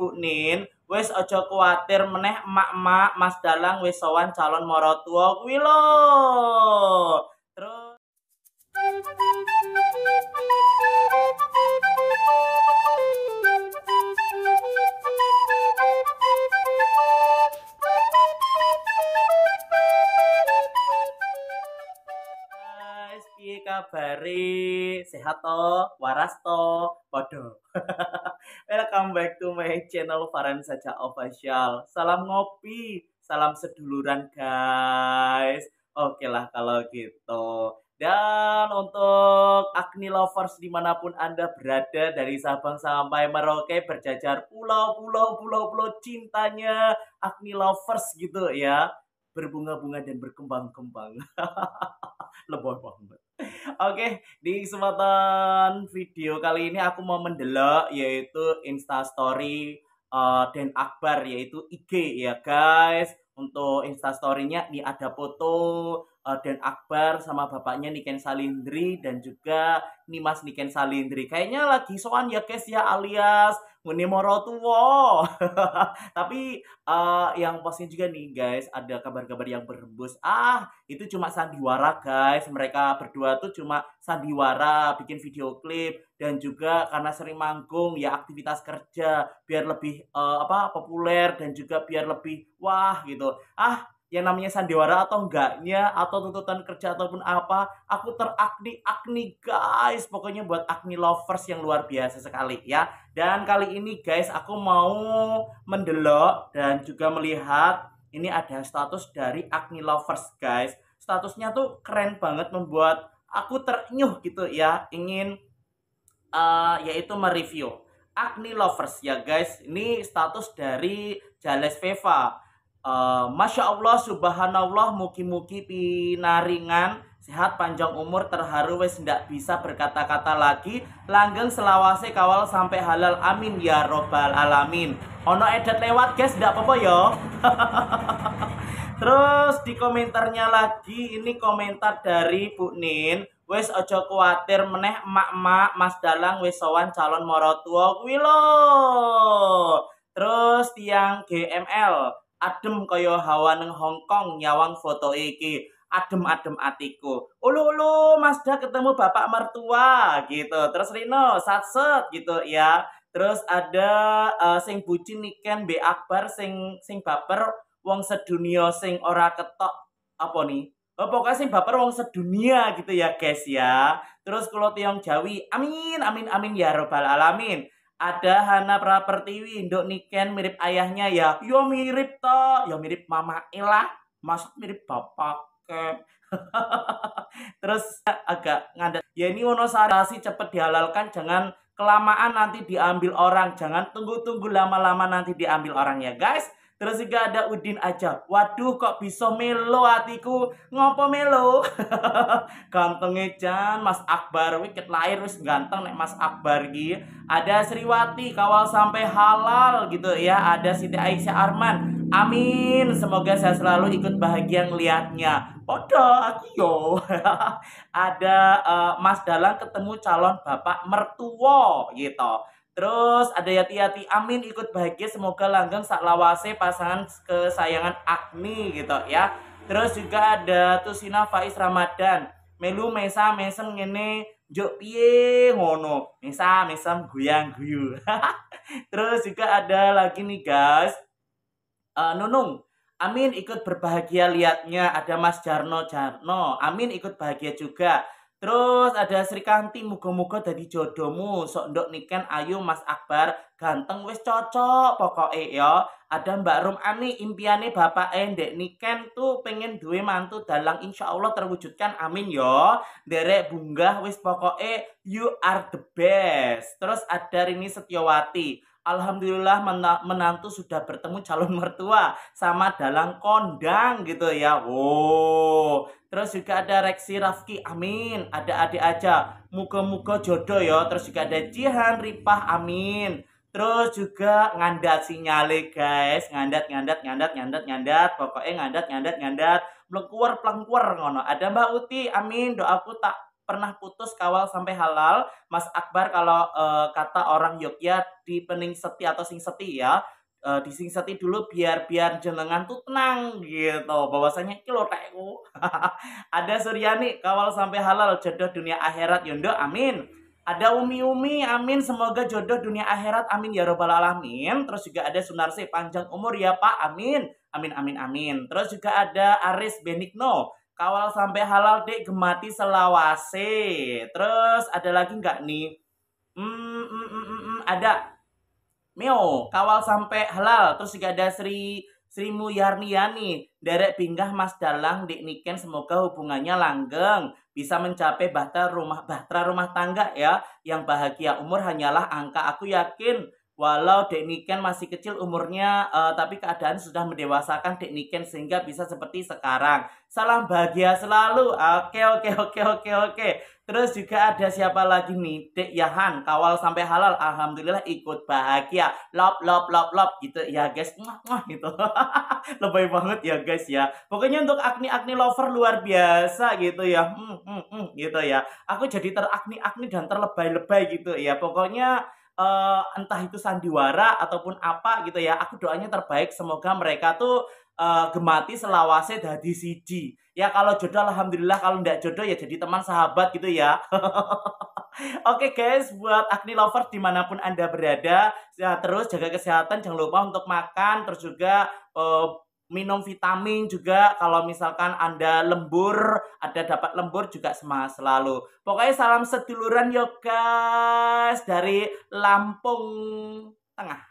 Ibu Nin, wis aja kuatir meneh emak-emak Mas Dalang wis sowan calon maratua kuwi lho. dari sehat to, waras to, podo. Welcome back to my channel Farhan Saja Official. Salam ngopi, salam seduluran guys. Oke lah kalau gitu. Dan untuk Agni Lovers dimanapun Anda berada dari Sabang sampai Merauke berjajar pulau-pulau pulau-pulau cintanya Agni Lovers gitu ya. Berbunga-bunga dan berkembang-kembang. Lebih banget. Oke, di kesempatan video kali ini aku mau mendelok yaitu Instastory uh, eh, Den Akbar yaitu IG ya guys. Untuk Insta story nya ini ada foto uh, eh, Den Akbar sama bapaknya Niken Salindri dan juga Nimas Niken Salindri. Kayaknya lagi soan ya guys ya alias Muni moro tuwo. Tapi uh, yang posting juga nih guys, ada kabar-kabar yang berembus. Ah, itu cuma sandiwara guys. Mereka berdua tuh cuma sandiwara, bikin video klip dan juga karena sering manggung ya aktivitas kerja biar lebih uh, apa populer dan juga biar lebih wah gitu. Ah, yang namanya sandiwara atau enggaknya atau tuntutan kerja ataupun apa aku terakni akni guys pokoknya buat akni lovers yang luar biasa sekali ya dan kali ini guys aku mau mendelok dan juga melihat ini ada status dari akni lovers guys statusnya tuh keren banget membuat aku ternyuh gitu ya ingin uh, yaitu mereview akni lovers ya guys ini status dari Jales Veva Eh, Masya Allah, subhanallah, muki-muki pinaringan, sehat panjang umur, terharu wes ndak bisa berkata-kata lagi, langgeng selawase kawal sampai halal, amin ya robbal alamin. Ono edat lewat guys, ndak apa-apa yo. Terus di komentarnya lagi, ini komentar dari Bu Nin, wes ojo kuatir meneh emak-emak mas dalang wes calon morotua kuwi Terus tiang GML, adem kaya hawa neng Hongkong nyawang foto iki adem-adem atiku. Ulu ulu Mazda ketemu bapak mertua gitu. Terus Rino satset gitu ya. Terus ada uh, sing bucin niken B Akbar sing sing baper wong sedunia sing ora ketok apa nih? Eh, oh, pokoknya sing baper wong sedunia gitu ya guys ya. Terus kalau tiang Jawi, amin amin amin ya robbal alamin ada Hana Prapertiwi Indok Niken mirip ayahnya ya yo mirip toh yo mirip mama Ella masuk mirip bapak ke terus agak ngadat ya ini Wonosari sih cepet dihalalkan jangan kelamaan nanti diambil orang jangan tunggu-tunggu lama-lama nanti diambil orang ya guys Terus juga ada Udin aja, Waduh kok bisa melo hatiku. Ngopo melo? Gantengnya jan Mas Akbar wiket lahir wis ganteng nek Mas Akbar gitu, Ada Sriwati kawal sampai halal gitu ya. Ada Siti Aisyah Arman. Amin, semoga saya selalu ikut bahagia ngeliatnya. Podo aku yo. ada uh, Mas Dalang ketemu calon bapak mertua gitu. Terus ada Yati-Yati Amin ikut bahagia semoga langgeng saat lawase pasangan kesayangan Agni gitu ya. Terus juga ada Tusina Faiz Ramadan. Melu mesa mesem ngene jok piye ngono. Mesa mesem guyang guyu. Terus juga ada lagi nih guys. Uh, Nunung Amin ikut berbahagia liatnya ada Mas Jarno Jarno. Amin ikut bahagia juga. Terus ada Sri Kanti, muga-muga dari jodohmu. Sok ndok niken ayu Mas Akbar, ganteng wis cocok pokoknya ya. Ada Mbak Rum Ani, impiannya bapak endek niken tuh pengen duwe mantu dalang insya Allah terwujudkan amin yo. Ya. Derek bunggah wis pokoknya you are the best. Terus ada Rini Setiawati, Alhamdulillah menantu sudah bertemu calon mertua sama dalang kondang gitu ya. Wow, Terus juga ada Reksi Rafki, amin. Ada adik aja, muka-muka jodoh ya. Terus juga ada Jihan Ripah, amin. Terus juga ngandat sinyale guys, ngandat ngandat ngandat ngandat ngandat, pokoknya ngandat ngandat ngandat, melengkuar pelengkuar ngono. Ada Mbak Uti, amin. Doaku tak pernah putus kawal sampai halal. Mas Akbar kalau uh, kata orang Yogyakarta di pening seti atau sing seti ya, uh, disingsatin dulu biar biar jenengan tuh tenang gitu bahwasanya kilo teku ada Suryani kawal sampai halal jodoh dunia akhirat yondo amin ada Umi Umi amin semoga jodoh dunia akhirat amin ya robbal alamin terus juga ada Sunarsi panjang umur ya Pak amin amin amin amin terus juga ada Aris Benigno kawal sampai halal dek gemati selawase terus ada lagi nggak nih hmm, hmm, hmm, hmm, ada Mio kawal sampai halal. Terus juga ada Sri Sri Yani, derek pinggah Mas Dalang di Niken semoga hubungannya langgeng, bisa mencapai bahtera rumah bahtera rumah tangga ya. Yang bahagia umur hanyalah angka. Aku yakin walau Dek Niken masih kecil umurnya uh, tapi keadaan sudah mendewasakan Dek Niken sehingga bisa seperti sekarang. Salam bahagia selalu. Oke oke oke oke oke. Terus juga ada siapa lagi nih? Dek Yahan, kawal sampai halal. Alhamdulillah ikut bahagia. Lop, lop, lop, lop gitu ya guys. Mwah, mwah, gitu. Lebay banget ya guys ya. Pokoknya untuk akni-akni lover luar biasa gitu ya. Hmm, hmm, hmm, gitu ya. Aku jadi terakni-akni dan terlebay-lebay gitu ya. Pokoknya uh, entah itu sandiwara ataupun apa gitu ya. Aku doanya terbaik semoga mereka tuh uh, gemati selawase dari siji. Ya kalau jodoh alhamdulillah kalau ndak jodoh ya jadi teman sahabat gitu ya. Oke okay guys, buat Agni Lovers dimanapun Anda berada, ya terus jaga kesehatan, jangan lupa untuk makan, terus juga uh, minum vitamin juga kalau misalkan Anda lembur, ada dapat lembur juga semangat selalu. Pokoknya salam seduluran yo guys dari Lampung Tengah.